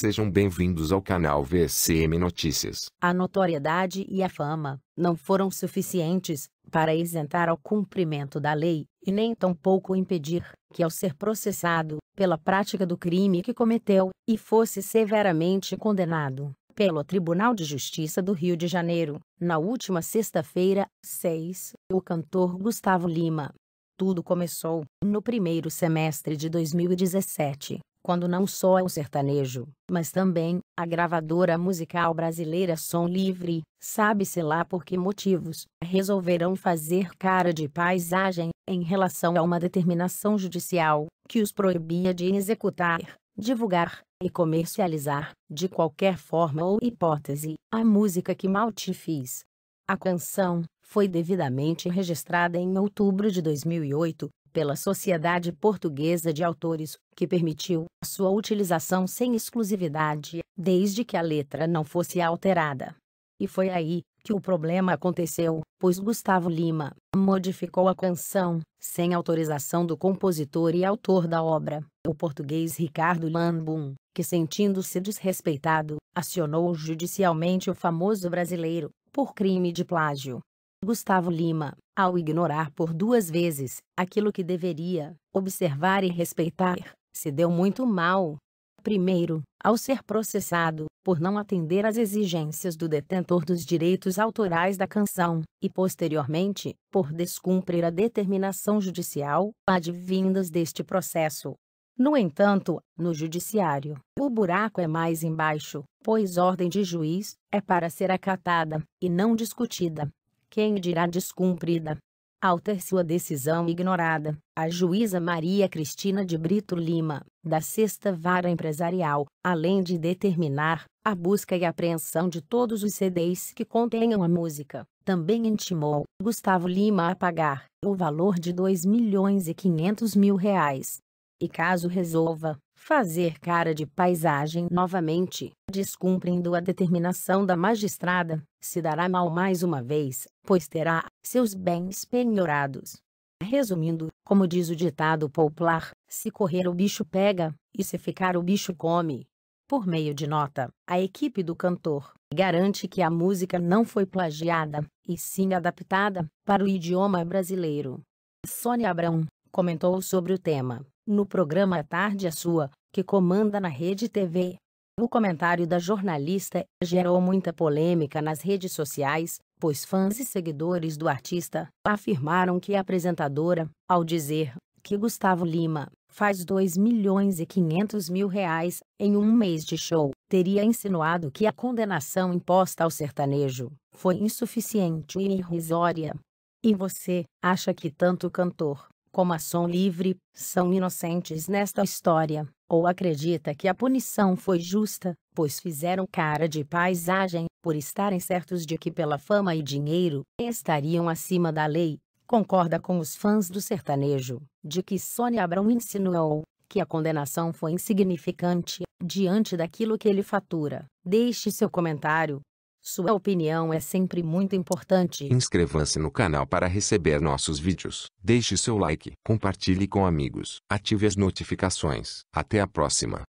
Sejam bem-vindos ao canal VCM Notícias. A notoriedade e a fama não foram suficientes para isentar ao cumprimento da lei e nem tampouco impedir que, ao ser processado pela prática do crime que cometeu e fosse severamente condenado pelo Tribunal de Justiça do Rio de Janeiro, na última sexta-feira, 6, o cantor Gustavo Lima. Tudo começou no primeiro semestre de 2017, quando não só é o sertanejo, mas também a gravadora musical brasileira Som Livre, sabe-se lá por que motivos, resolverão fazer cara de paisagem em relação a uma determinação judicial que os proibia de executar, divulgar e comercializar, de qualquer forma ou hipótese, a música que mal te fiz. A canção foi devidamente registrada em outubro de 2008, pela Sociedade Portuguesa de Autores, que permitiu sua utilização sem exclusividade, desde que a letra não fosse alterada. E foi aí que o problema aconteceu, pois Gustavo Lima modificou a canção, sem autorização do compositor e autor da obra, o português Ricardo Lambum, que sentindo-se desrespeitado, acionou judicialmente o famoso brasileiro, por crime de plágio. Gustavo Lima ao ignorar por duas vezes aquilo que deveria observar e respeitar, se deu muito mal. Primeiro, ao ser processado por não atender às exigências do detentor dos direitos autorais da canção, e posteriormente, por descumprir a determinação judicial advindas deste processo. No entanto, no judiciário, o buraco é mais embaixo, pois ordem de juiz é para ser acatada e não discutida quem dirá descumprida. Ao ter sua decisão ignorada, a juíza Maria Cristina de Brito Lima, da Sexta Vara Empresarial, além de determinar a busca e apreensão de todos os CDs que contenham a música, também intimou Gustavo Lima a pagar o valor de R$ 2.500.000. milhões e mil reais. E caso resolva fazer cara de paisagem novamente, descumprindo a determinação da magistrada, se dará mal mais uma vez, pois terá seus bens penhorados. Resumindo, como diz o ditado popular, se correr o bicho pega, e se ficar o bicho come. Por meio de nota, a equipe do cantor garante que a música não foi plagiada, e sim adaptada, para o idioma brasileiro. Sônia Abrão comentou sobre o tema no programa Tarde a é Sua, que comanda na Rede TV. O comentário da jornalista gerou muita polêmica nas redes sociais, pois fãs e seguidores do artista afirmaram que a apresentadora, ao dizer que Gustavo Lima faz 2 milhões e 500 mil reais em um mês de show, teria insinuado que a condenação imposta ao sertanejo foi insuficiente e irrisória. E você, acha que tanto cantor como a som livre, são inocentes nesta história, ou acredita que a punição foi justa, pois fizeram cara de paisagem, por estarem certos de que pela fama e dinheiro, estariam acima da lei, concorda com os fãs do sertanejo, de que Sônia Abrão insinuou que a condenação foi insignificante, diante daquilo que ele fatura. Deixe seu comentário. Sua opinião é sempre muito importante. Inscreva-se no canal para receber nossos vídeos. Deixe seu like, compartilhe com amigos, ative as notificações. Até a próxima!